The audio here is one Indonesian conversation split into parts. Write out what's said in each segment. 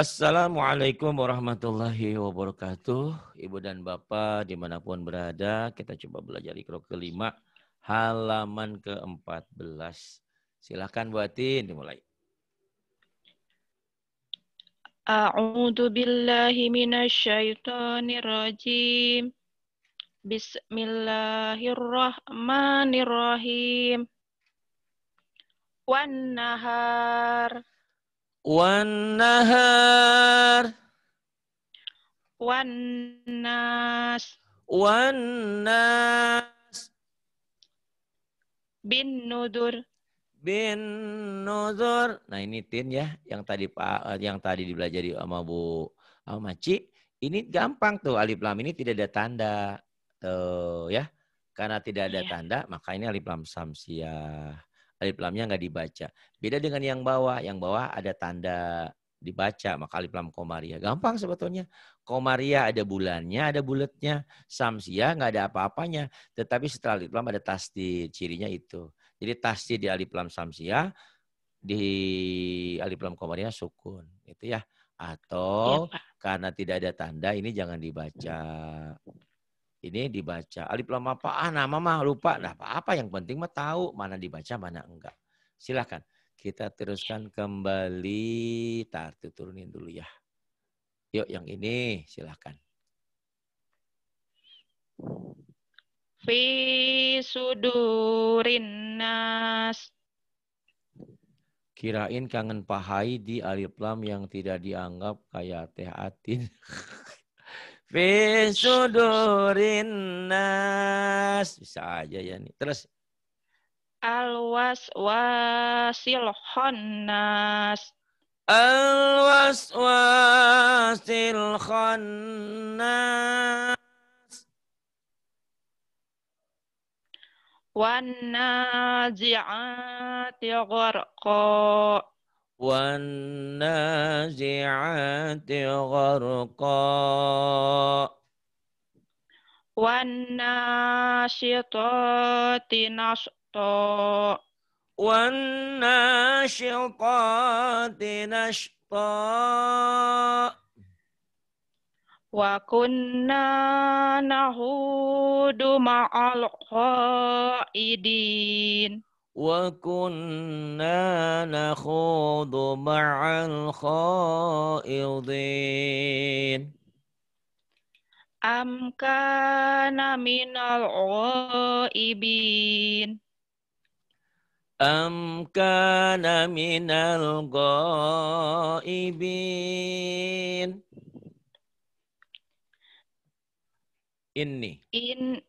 Assalamualaikum warahmatullahi wabarakatuh. Ibu dan Bapak dimanapun berada, kita coba belajar ikro kelima, halaman ke-14. Silahkan buatin, dimulai. A'udhu billahi minasyaitonir Bismillahirrahmanirrahim. Wan nahar. Wan Wan Wan Nas, Nas bin Nudur, bin Nudur. nah ini tin ya yang tadi Pak eh, yang tadi dibelajari sama Bu sama ini gampang tuh alif lam ini tidak ada tanda tuh ya karena tidak ada iya. tanda maka ini alif lam samsiah alif lamnya nggak dibaca. Beda dengan yang bawah, yang bawah ada tanda dibaca, maka alif lam komaria. Gampang sebetulnya. Komaria ada bulannya, ada bulatnya. Samsia nggak ada apa-apanya. Tetapi setelah alif lam ada tasdi, cirinya itu. Jadi tasdi di alif lam samsia, di alif lam komaria sukun. Itu ya. Atau ya, karena tidak ada tanda ini jangan dibaca ini dibaca. Alif lam apa? Ah, nama mah lupa. Nah, apa-apa yang penting mah tahu mana dibaca, mana enggak. Silahkan. Kita teruskan kembali. Tar, turunin dulu ya. Yuk, yang ini silahkan. Fi sudurin nas. Kirain kangen pahai di alif lam yang tidak dianggap kayak teh atin. Fisudurin nas. Bisa aja ya nih. Terus. Alwas wasil khonnas. Alwas wasilhon nas. والنازعات غرقا والناشطات نشطا والناشطات نشطا وكنا نهود مع القائدين وكنا نخوض مع الخائضين أم كان من الغائبين أم كان من الغائبين إني إن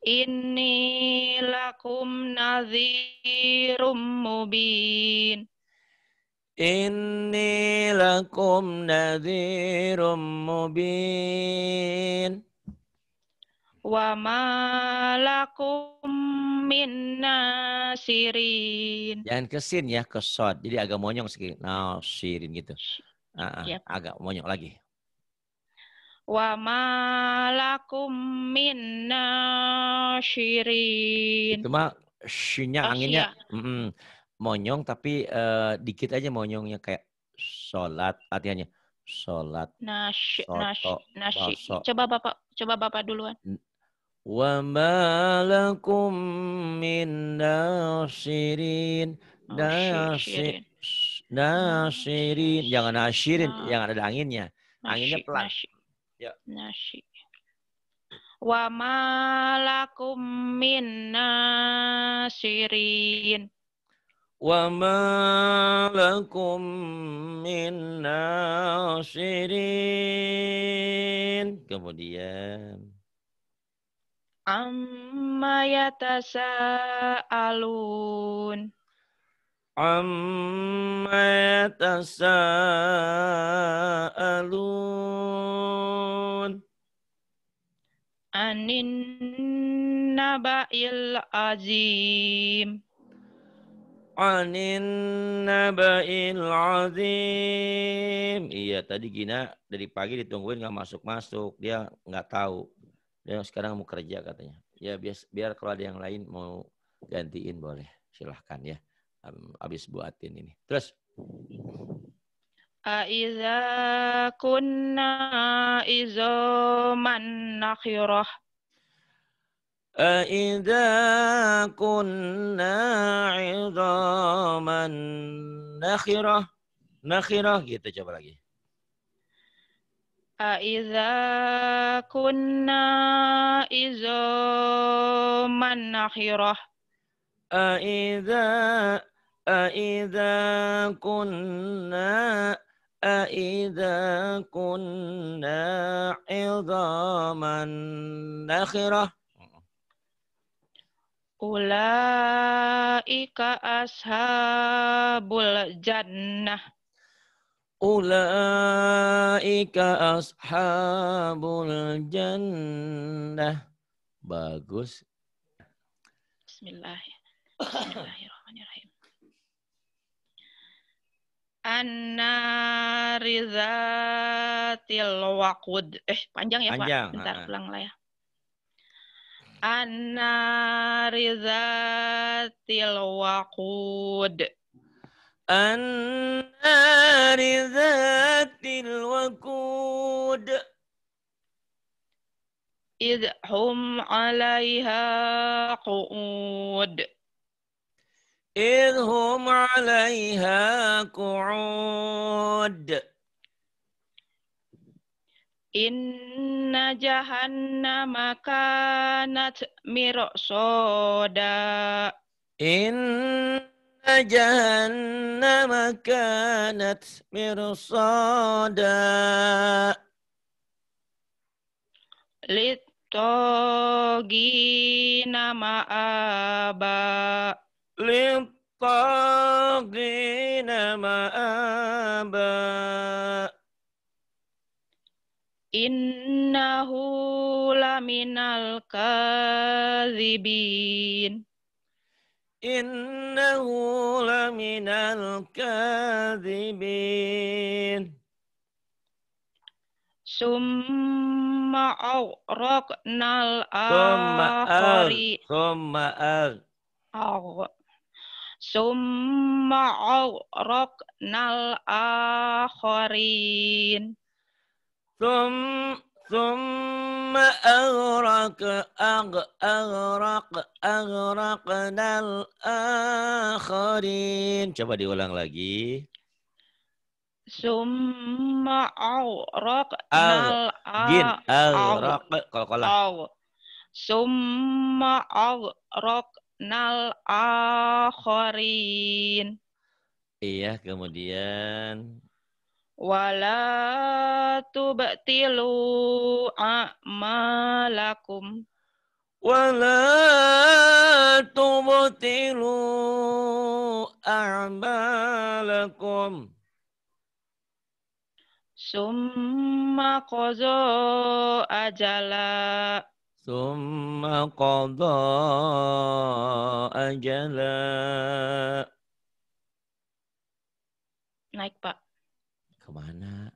Inni lakum nadhirum mubin. Inni lakum nadhirum mubin. Wa ma lakum min nasirin. Jangan kesin ya, kesot. Jadi agak monyong sedikit. Nasirin gitu. Uh, ah, ah, yep. Agak monyong lagi wa malakum min Cuma shinya oh, anginnya mm -mm, monyong tapi uh, dikit aja monyongnya kayak sholat artinya sholat nasi nasy coba bapak coba bapak duluan wa malakum min nasirin oh, nasirin nasirin jangan nasirin oh. yang ada anginnya anginnya pelan Ya. Nasyi. Wa malakum min nasirin. Wa malakum min nasirin. Kemudian. Amma yatasa'alun. عما يتساءلون عن النبأ العظيم عن النبأ العظيم iya tadi Gina dari pagi ditungguin nggak masuk-masuk dia nggak tahu dia sekarang mau kerja katanya ya biar biar kalau ada yang lain mau gantiin boleh silahkan ya habis buatin ini. Terus Aiza kunna izoman nakhirah. Aiza kunna izoman nakhirah. Nakhirah gitu coba lagi. Aiza kunna izoman nakhirah. Aiza أَإِذَا كُنَّا أَإِذَا كُنَّا عِظَامًا نَخِرَةً Ulaika ashabul jannah. Ulaika ashabul jannah. Bagus. Bismillahirrahmanirrahim. Anarizatil waqud. Eh, panjang ya, panjang. Pak? Bentar, ulang lah ya. Anarizatil waqud. Anarizatil waqud. Idhum alaiha qu'ud. Ilmu meraih akur, inajaan nama kanat mirasoda, inajaan nama kanat mirasoda, litogi nama aba. للطاغين مآبا innahu laminal kadzibin innahu laminal kadzibin summa awraqnal akhari summa al summa al summa nal akharin sum thumma aghraq ag, aghraq akharin coba diulang lagi summa aghraq nal gin aghraq kalau kalah summa aghraq nal akhirin. Iya, kemudian wala tubtilu a'malakum wala tubtilu a'malakum summa qaza ajala ثم قضى أجلا naik pak kemana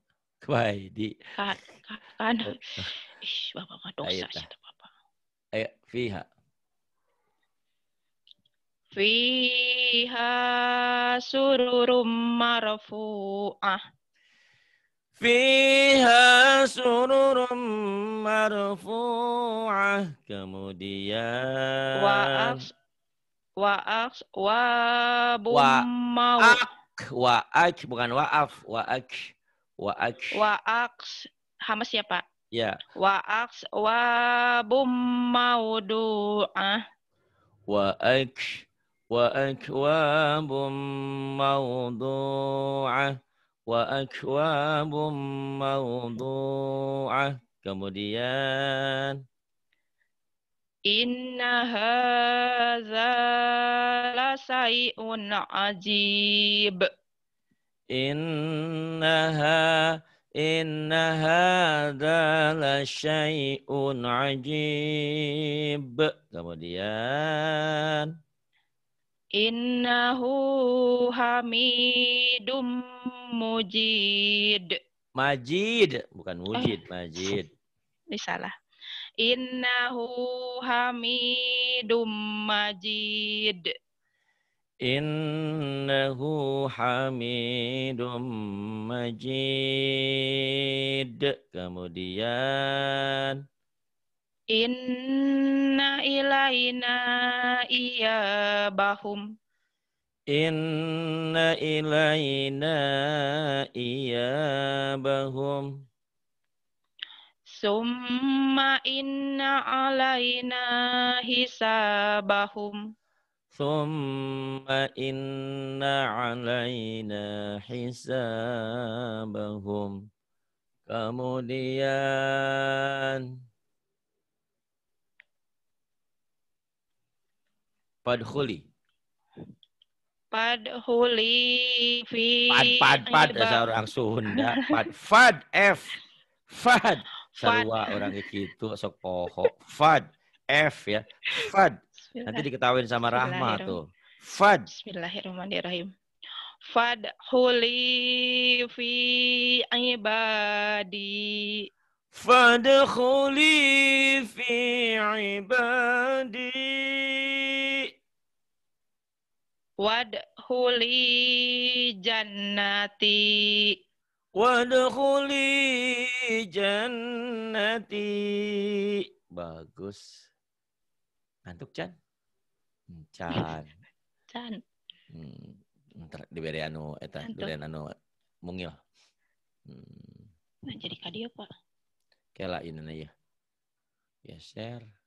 ke Haidi kan kan, kan. Oh. ih bapak mah dosa sih bapak ayo fiha fiha sururum marfu'ah Fiha sururum marfu'ah. Kemudian. Wa'af. Wa'af. Wa'bum Wa'ak. Wa'ak. Bukan wa'af. Wa'ak. Wa'ak. Wa'ak. Hamas ya Pak? Ya. Wa'ak. Wa'bum maudu'ah. Wa'ak. Wa'akwab mawdu'ah. وأكواب موضوعة كمديان إن هذا لشيء عجيب إنها إن هذا لشيء عجيب كمديان Innahu hamidum mujid. Majid, bukan eh. mujid, oh. majid. Ini salah. Innahu hamidum majid. Innahu hamidum majid. Kemudian Inna ilaina iyabahum. Inna ilaina iyabahum. Summa inna alaina hisabahum. Summa inna alaina hisabahum. Kemudian Padhuli. Padhuli fi Pad pad pad asa orang Sunda. Pad fad F. Fad. Sarua orang itu sok poho. Fad F ya. Fad. Nanti diketahuin sama Rahma tuh. Fad. Bismillahirrahmanirrahim. Fadhuli fi ibadi. Fadhuli fi ibadi. Wadhuli jannati. Wadhuli jannati. Bagus. Ngantuk, Chan? Hmm, Chan. Chan. Hmm, ntar diberi anu eta, diberi anu mungil. Hmm. Nah, jadi kadi apa? Kela ini ya. Ya share.